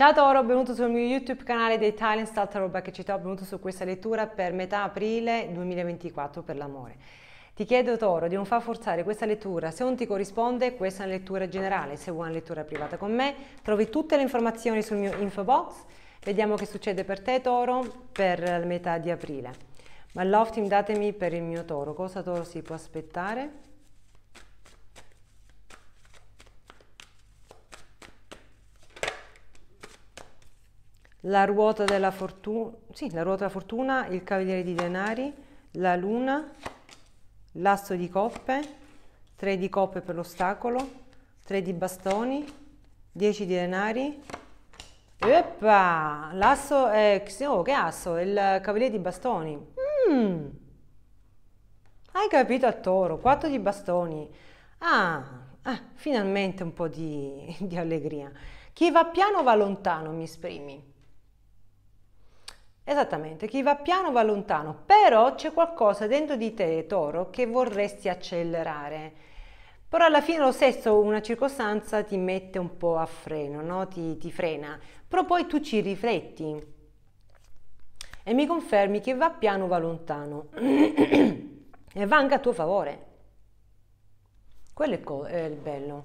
Ciao Toro, benvenuto sul mio YouTube canale dei Italian Style Tarot Backcito, benvenuto su questa lettura per metà aprile 2024 per l'amore. Ti chiedo Toro di non far forzare questa lettura, se non ti corrisponde questa è una lettura generale, se vuoi una lettura privata con me trovi tutte le informazioni sul mio info box, vediamo che succede per te Toro per la metà di aprile. Ma love team datemi per il mio Toro, cosa Toro si può aspettare? la ruota della fortuna, sì, la ruota della fortuna, il cavaliere di denari, la luna, l'asso di coppe, 3 di coppe per l'ostacolo, 3 di bastoni, 10 di denari. Eppa! L'asso è... Oh, che asso? È il cavaliere di bastoni. Mm. Hai capito a toro, 4 di bastoni. Ah, ah finalmente un po' di, di allegria. Chi va piano va lontano, mi esprimi. Esattamente, chi va piano va lontano, però c'è qualcosa dentro di te, toro, che vorresti accelerare. Però alla fine lo stesso, una circostanza ti mette un po' a freno, no? ti, ti frena, però poi tu ci rifletti e mi confermi che va piano va lontano e va anche a tuo favore. Quello è, co- è il bello,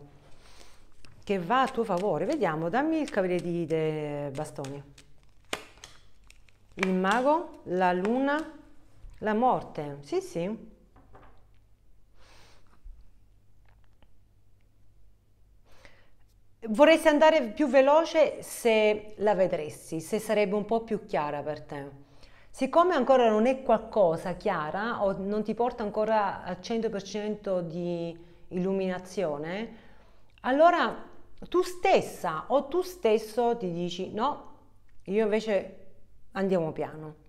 che va a tuo favore. Vediamo, dammi il cavaliere di bastone il mago, la luna, la morte. Sì, sì. Vorresti andare più veloce se la vedresti, se sarebbe un po' più chiara per te. Siccome ancora non è qualcosa chiara o non ti porta ancora al 100% di illuminazione, allora tu stessa o tu stesso ti dici no, io invece andiamo piano.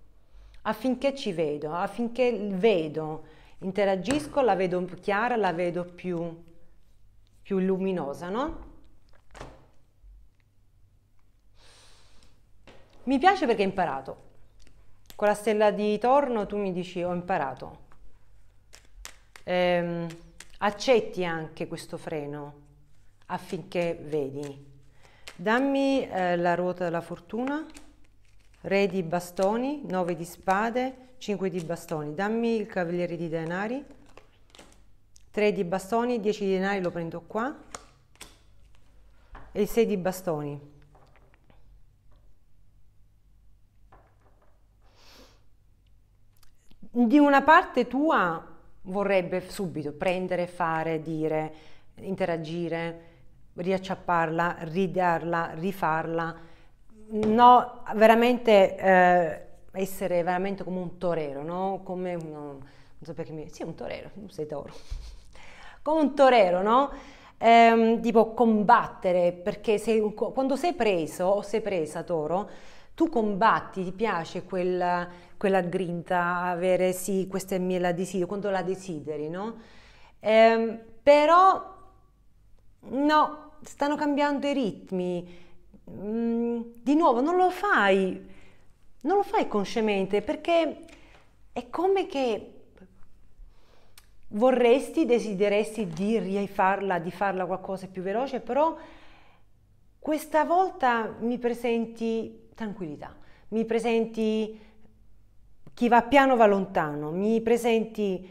Affinché ci vedo, affinché vedo, interagisco, la vedo più chiara, la vedo più, più luminosa, no? Mi piace perché ho imparato. Con la stella di torno tu mi dici ho imparato. Ehm, accetti anche questo freno affinché vedi. Dammi eh, la ruota della fortuna re di bastoni, 9 di spade, 5 di bastoni. Dammi il cavaliere di denari, 3 di bastoni, 10 di denari lo prendo qua e il 6 di bastoni. Di una parte tua vorrebbe subito prendere, fare, dire, interagire, riacciapparla, ridarla, rifarla, no, veramente eh, essere veramente come un torero, no? Come un, non so perché mi... Sì, un torero, non sei toro. come un torero, no? Ehm, tipo combattere, perché sei, quando sei preso o sei presa toro, tu combatti, ti piace quella, quella grinta, avere sì, questa è mia, la desidero, quando la desideri, no? Ehm, però, no, stanno cambiando i ritmi, Mm, di nuovo non lo fai, non lo fai consciamente perché è come che vorresti, desideresti di rifarla, di farla qualcosa più veloce, però questa volta mi presenti tranquillità, mi presenti chi va piano va lontano, mi presenti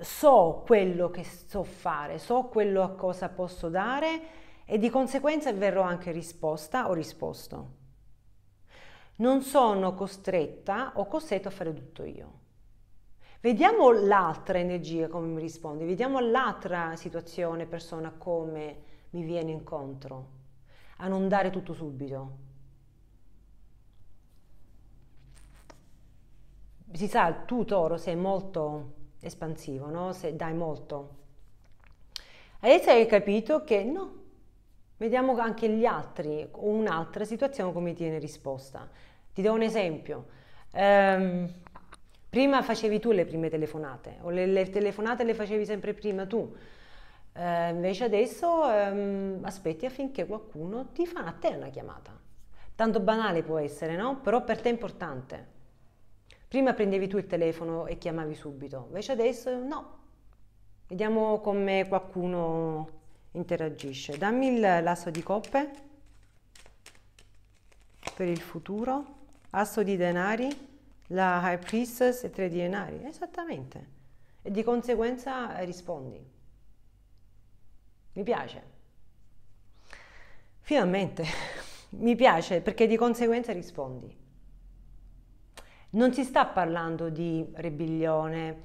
so quello che so fare, so quello a cosa posso dare e di conseguenza verrò anche risposta o risposto. Non sono costretta o costretto a fare tutto io. Vediamo l'altra energia come mi risponde, vediamo l'altra situazione, persona come mi viene incontro, a non dare tutto subito. Si sa, tu toro sei molto espansivo, no? Se dai molto. Adesso hai capito che no, vediamo anche gli altri o un'altra situazione come tiene risposta. Ti do un esempio. Um, prima facevi tu le prime telefonate, o le, le telefonate le facevi sempre prima tu. Uh, invece adesso um, aspetti affinché qualcuno ti fa a te una chiamata. Tanto banale può essere, no? Però per te è importante. Prima prendevi tu il telefono e chiamavi subito, invece adesso no. Vediamo come qualcuno interagisce. Dammi il l'asso di coppe per il futuro, asso di denari, la High Priestess e tre denari, esattamente. E di conseguenza rispondi. Mi piace. Finalmente, mi piace perché di conseguenza rispondi. Non si sta parlando di ribellione,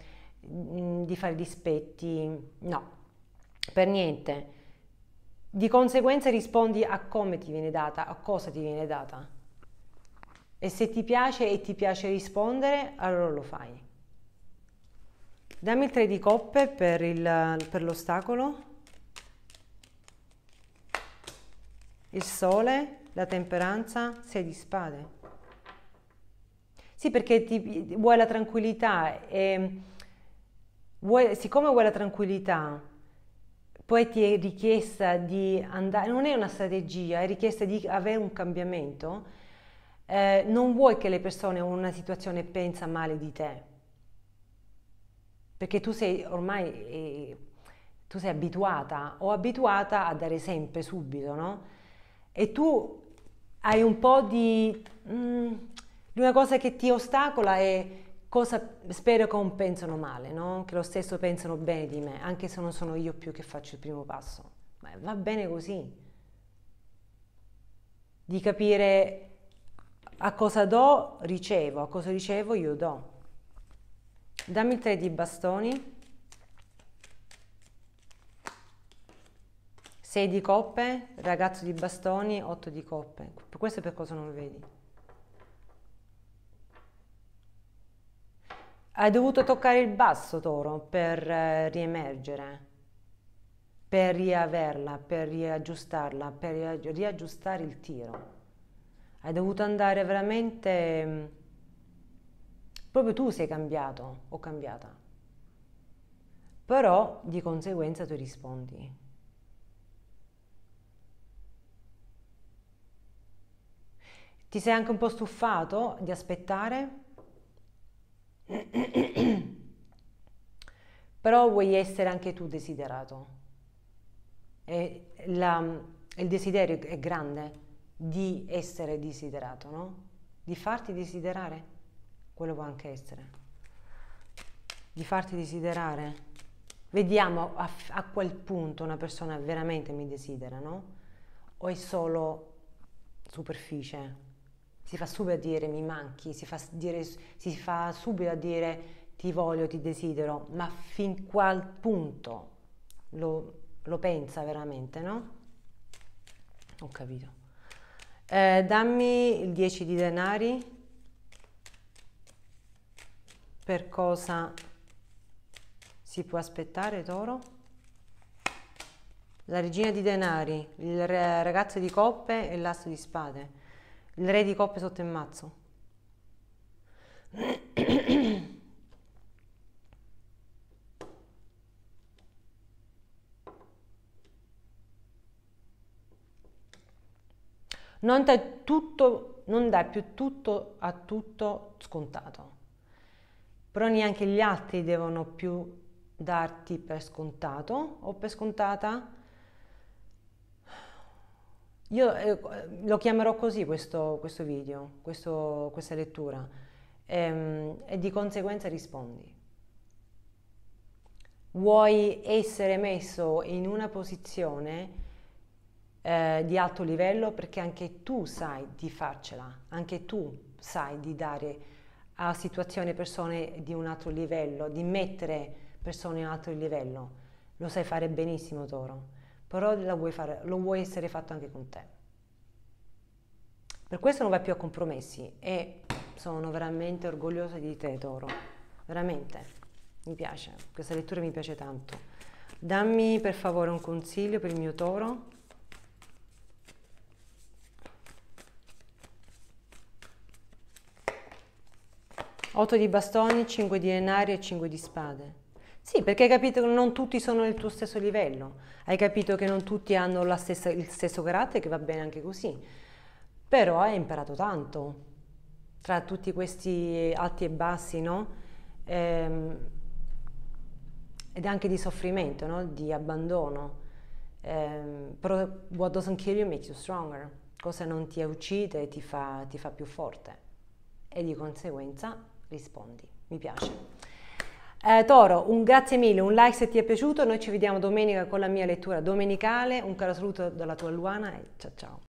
mm, di fare dispetti, no, per niente. Di conseguenza rispondi a come ti viene data, a cosa ti viene data. E se ti piace e ti piace rispondere, allora lo fai. Dammi il 3 di coppe per, il, per l'ostacolo, il sole, la temperanza, 6 di spade. Sì, perché ti, vuoi la tranquillità e ehm, vuoi, siccome vuoi la tranquillità, poi ti è richiesta di andare, non è una strategia, è richiesta di avere un cambiamento, eh, non vuoi che le persone o una situazione pensa male di te, perché tu sei ormai, eh, tu sei abituata o abituata a dare sempre subito, no? E tu hai un po' di... Mm, L'unica cosa che ti ostacola è cosa spero che non pensano male, no? che lo stesso pensano bene di me, anche se non sono io più che faccio il primo passo. Ma va bene così. Di capire a cosa do, ricevo, a cosa ricevo, io do. Dammi il 3 di bastoni. 6 di coppe, ragazzo di bastoni, 8 di coppe. Questo è per cosa non lo vedi. Hai dovuto toccare il basso, Toro, per eh, riemergere, per riaverla, per riaggiustarla, per riaggiustare il tiro. Hai dovuto andare veramente... Mm, proprio tu sei cambiato o cambiata. Però di conseguenza tu rispondi. Ti sei anche un po' stufato di aspettare? però vuoi essere anche tu desiderato. La, il desiderio è grande di essere desiderato, no? Di farti desiderare, quello può anche essere. Di farti desiderare. Vediamo a, a quel punto una persona veramente mi desidera, no? O è solo superficie, si fa subito a dire mi manchi, si fa, dire, si fa subito a dire ti voglio, ti desidero, ma fin qual punto lo, lo pensa veramente, no? Ho capito. Eh, dammi il 10 di denari per cosa si può aspettare Toro? La regina di denari, il ragazzo di coppe e l'asso di spade, il re di coppe sotto il mazzo. non dà, tutto, non dà più tutto a tutto scontato. Però neanche gli altri devono più darti per scontato o per scontata. Io eh, lo chiamerò così questo, questo video, questo, questa lettura, e, ehm, e di conseguenza rispondi. Vuoi essere messo in una posizione eh, di alto livello perché anche tu sai di farcela, anche tu sai di dare a situazioni persone di un altro livello, di mettere persone a un altro livello. Lo sai fare benissimo, Toro, però vuoi fare, lo vuoi essere fatto anche con te. Per questo non vai più a compromessi e sono veramente orgogliosa di te, Toro. Veramente. Mi piace, questa lettura mi piace tanto. Dammi per favore un consiglio per il mio toro. 8 di bastoni, 5 di denari e 5 di spade. Sì, perché hai capito che non tutti sono del tuo stesso livello, hai capito che non tutti hanno stessa, il stesso carattere, che va bene anche così, però hai imparato tanto tra tutti questi alti e bassi, no? Ehm, ed anche di soffrimento, no? di abbandono. Ehm, però what doesn't kill you makes you stronger. Cosa non ti uccide ti fa, ti fa più forte. E di conseguenza rispondi. Mi piace. Eh, Toro, un grazie mille, un like se ti è piaciuto, noi ci vediamo domenica con la mia lettura domenicale, un caro saluto dalla tua Luana e ciao ciao.